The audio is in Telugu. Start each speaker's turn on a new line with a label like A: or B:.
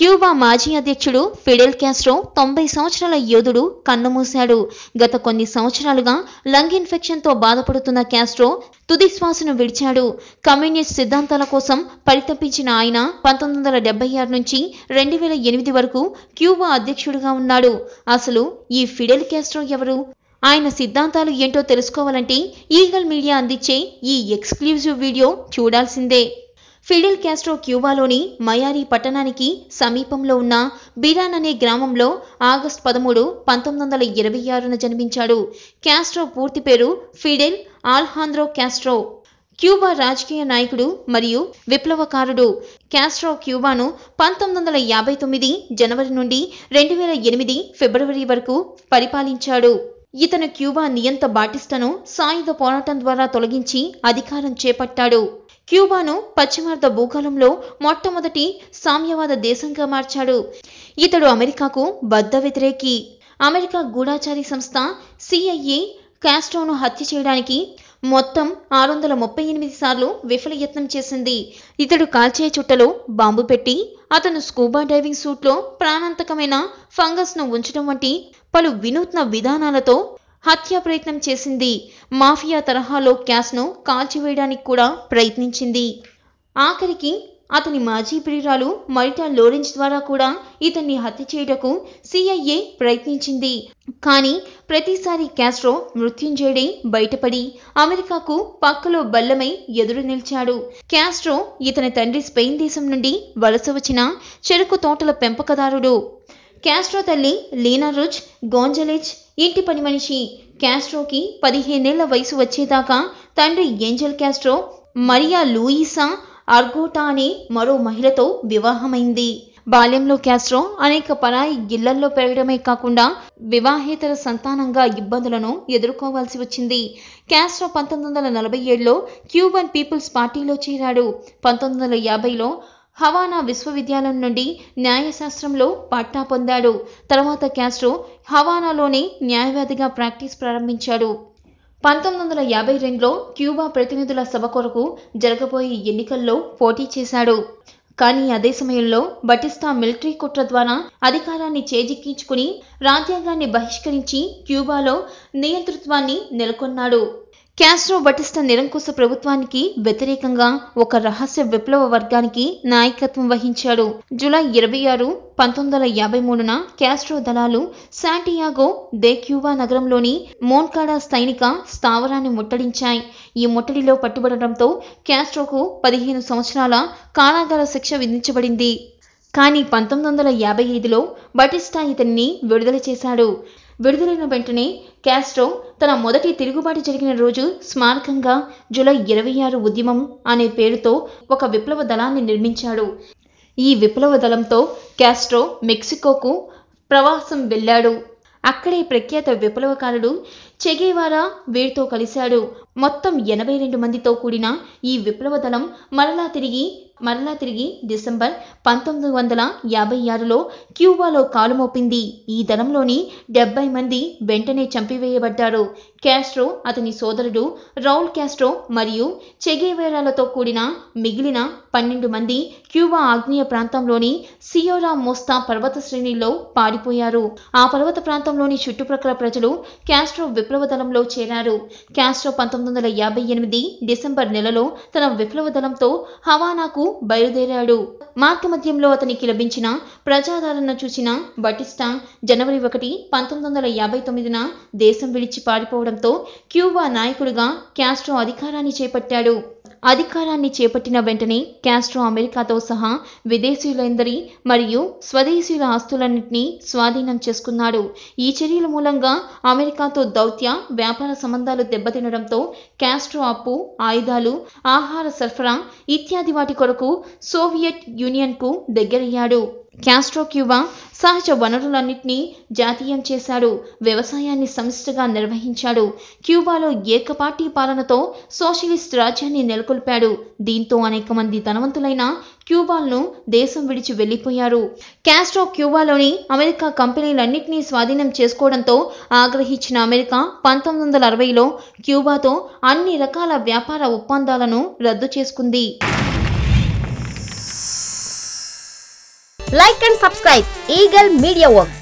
A: క్యూబా మాజీ అధ్యక్షుడు ఫిడెల్ క్యాస్ట్రో తొంభై సంవత్సరాల యోధుడు కన్నుమూశాడు గత కొన్ని సంవత్సరాలుగా లంగ్ ఇన్ఫెక్షన్తో బాధపడుతున్న క్యాస్ట్రో తుది శ్వాసను విడిచాడు కమ్యూనిస్ట్ సిద్ధాంతాల కోసం పరితపించిన ఆయన పంతొమ్మిది వందల ఆరు నుంచి రెండు వేల ఎనిమిది వరకు క్యూబా అధ్యక్షుడిగా ఉన్నాడు అసలు ఈ ఫిడెల్ క్యాస్ట్రో ఎవరు ఆయన సిద్ధాంతాలు ఏంటో తెలుసుకోవాలంటే ఈగల్ మీడియా అందించే ఈ ఎక్స్క్లూజివ్ వీడియో చూడాల్సిందే ఫిడెల్ క్యాస్ట్రో క్యూబాలోని మయారి పట్టణానికి సమీపంలో ఉన్న బిరాన్ అనే గ్రామంలో ఆగస్టు పదమూడు పంతొమ్మిది వందల ఇరవై ఆరున జన్మించాడు క్యాస్ట్రో పూర్తి పేరు ఫిడెల్ ఆల్హాంద్రో క్యాస్ట్రో క్యూబా రాజకీయ నాయకుడు మరియు విప్లవకారుడు క్యాస్ట్రో క్యూబాను పంతొమ్మిది వందల యాభై తొమ్మిది జనవరి నుండి రెండు వేల ఎనిమిది ఫిబ్రవరి వరకు పరిపాలించాడు ఇతను క్యూబా నియంత బాటిస్టను సాయుధ పోరాటం ద్వారా తొలగించి అధికారం చేపట్టాడు క్యూబాను పశ్చిమార్ధ భూగోళంలో మొట్టమొదటి సామ్యవాద దేశంగా మార్చాడు ఇతడు అమెరికాకు బద్ద వ్యతిరేకి అమెరికా గూఢాచారి సంస్థ సిఐఏ కాస్ట్రోను హత్య చేయడానికి మొత్తం ఆరు వందల ముప్పై ఎనిమిది సార్లు విఫలయత్నం చేసింది ఇతడు కాల్చే చుట్టలో బాంబు పెట్టి అతను స్కూబా డైవింగ్ సూట్లో ప్రాణాంతకమైన ఫంగస్ను ఉంచడం వంటి పలు వినూత్న విధానాలతో హత్యా ప్రయత్నం చేసింది మాఫియా తరహాలో ను కాల్చివేయడానికి కూడా ప్రయత్నించింది ఆఖరికి అతని మాజీ ప్రియురాలు మరిటా లోరెన్స్ ద్వారా కూడా ఇతన్ని హత్య చేయటకు సిఐఏ ప్రయత్నించింది కానీ ప్రతిసారి క్యాస్ట్రో మృత్యుంజయుడే బయటపడి అమెరికాకు పక్కలో బల్లమై ఎదురు నిలిచాడు క్యాస్ట్రో ఇతని తండ్రి స్పెయిన్ దేశం నుండి వలస వచ్చిన చెరుకు తోటల పెంపకదారుడు క్యాస్ట్రో తల్లి లీనా రుచ్ గోంజలిచ్ ఇంటి పని మనిషి క్యాస్ట్రోకి పదిహేనేళ్ల వయసు వచ్చేదాకా తండ్రి Angel Castro Maria Luisa Argota అనే మరో మహిళతో వివాహమైంది బాల్యంలో క్యాస్ట్రో అనేక పరాయి గిళ్లల్లో పెరగడమే కాకుండా వివాహేతర సంతానంగా ఇబ్బందులను ఎదుర్కోవాల్సి వచ్చింది క్యాస్ట్రో పంతొమ్మిది వందల నలభై ఏడులో క్యూబన్ పీపుల్స్ పార్టీలో చేరాడు పంతొమ్మిది వందల యాభైలో హవానా విశ్వవిద్యాలయం నుండి న్యాయశాస్త్రంలో పట్టా పొందాడు తర్వాత క్యాస్ట్రో హవానాలోనే న్యాయవాదిగా ప్రాక్టీస్ ప్రారంభించాడు పంతొమ్మిది వందల యాభై రెండులో క్యూబా ప్రతినిధుల సభ కొరకు జరగబోయే ఎన్నికల్లో పోటీ చేశాడు కానీ అదే సమయంలో బటిస్తా మిలిటరీ కుట్ర ద్వారా అధికారాన్ని చేజిక్కించుకుని రాజ్యాంగాన్ని బహిష్కరించి క్యూబాలో నియంతృత్వాన్ని నెలకొన్నాడు క్యాస్ట్రో బటిస్టా నిరంకుశ ప్రభుత్వానికి వ్యతిరేకంగా ఒక రహస్య విప్లవ వర్గానికి నాయకత్వం వహించాడు జూలై ఇరవై ఆరు పంతొమ్మిది వందల యాభై మూడున క్యాస్ట్రో దళాలు శాంటియాగో దే క్యూబా నగరంలోని మోన్కాడా సైనిక స్థావరాన్ని ముట్టడించాయి ఈ ముట్టడిలో పట్టుబడటంతో క్యాస్ట్రోకు పదిహేను సంవత్సరాల కారాగార శిక్ష విధించబడింది కానీ పంతొమ్మిది వందల యాభై ఐదులో బటిస్టా ఇతన్ని విడుదల చేశాడు విడుదలైన వెంటనే క్యాస్ట్రో తన మొదటి తిరుగుబాటు జరిగిన రోజు స్మారకంగా జూలై ఇరవై ఆరు ఉద్యమం అనే పేరుతో ఒక విప్లవ దళాన్ని నిర్మించాడు ఈ విప్లవ దళంతో క్యాస్ట్రో మెక్సికోకు ప్రవాసం వెళ్ళాడు అక్కడే ప్రఖ్యాత విప్లవకారుడు చెగేవారా వీరితో కలిశాడు మొత్తం ఎనభై రెండు మందితో కూడిన ఈ విప్లవ దళం మరలా తిరిగి మరలా తిరిగి డిసెంబర్ పంతొమ్మిది వందల యాభై ఆరులో క్యూబాలో కాలుమోపింది ఈ దళంలోని డెబ్బై మంది వెంటనే చంపివేయబడ్డారు క్యాస్ట్రో అతని సోదరుడు రౌల్ క్యాస్ట్రో మరియు చెగేవేరాలతో కూడిన మిగిలిన పన్నెండు మంది క్యూబా ఆగ్నేయ ప్రాంతంలోని సియోరా మోస్తా పర్వత శ్రేణిలో పారిపోయారు ఆ పర్వత ప్రాంతంలోని చుట్టుప్రక్కల ప్రజలు క్యాస్ట్రో విప్లవ దళంలో చేరారు క్యాస్ట్రో పంతొమ్మిది వందల యాభై ఎనిమిది డిసెంబర్ నెలలో తన విప్లవ దళంతో హవానాకు బయలుదేరాడు మార్గమధ్యంలో అతనికి లభించిన ప్రజాదరణ చూసిన బటిస్టా జనవరి ఒకటి పంతొమ్మిది వందల యాభై తొమ్మిదిన దేశం విడిచి పారిపోవడం లేకపోవడంతో క్యూబా నాయకుడిగా క్యాస్ట్రో అధికారాన్ని చేపట్టాడు అధికారాన్ని చేపట్టిన వెంటనే క్యాస్ట్రో అమెరికాతో సహా విదేశీయులందరి మరియు స్వదేశీయుల ఆస్తులన్నింటినీ స్వాధీనం చేసుకున్నాడు ఈ చర్యల మూలంగా అమెరికాతో దౌత్య వ్యాపార సంబంధాలు దెబ్బతినడంతో క్యాస్ట్రో అప్పు ఆయుధాలు ఆహార సరఫరా ఇత్యాది వాటి కొరకు సోవియట్ యూనియన్కు దగ్గరయ్యాడు క్యాస్ట్రో క్యూబా సహజ వనరులన్నింటినీ జాతీయం చేశాడు వ్యవసాయాన్ని సమిష్టగా నిర్వహించాడు క్యూబాలో ఏకపార్టీ పాలనతో సోషలిస్ట్ రాజ్యాన్ని నెలకొల్పాడు దీంతో అనేక మంది ధనవంతులైన క్యూబాలను దేశం విడిచి వెళ్ళిపోయారు క్యాస్ట్రో క్యూబాలోని అమెరికా కంపెనీలన్నింటినీ స్వాధీనం చేసుకోవడంతో ఆగ్రహించిన అమెరికా పంతొమ్మిది వందల అరవైలో క్యూబాతో అన్ని రకాల వ్యాపార ఒప్పందాలను రద్దు చేసుకుంది like and subscribe eagle media works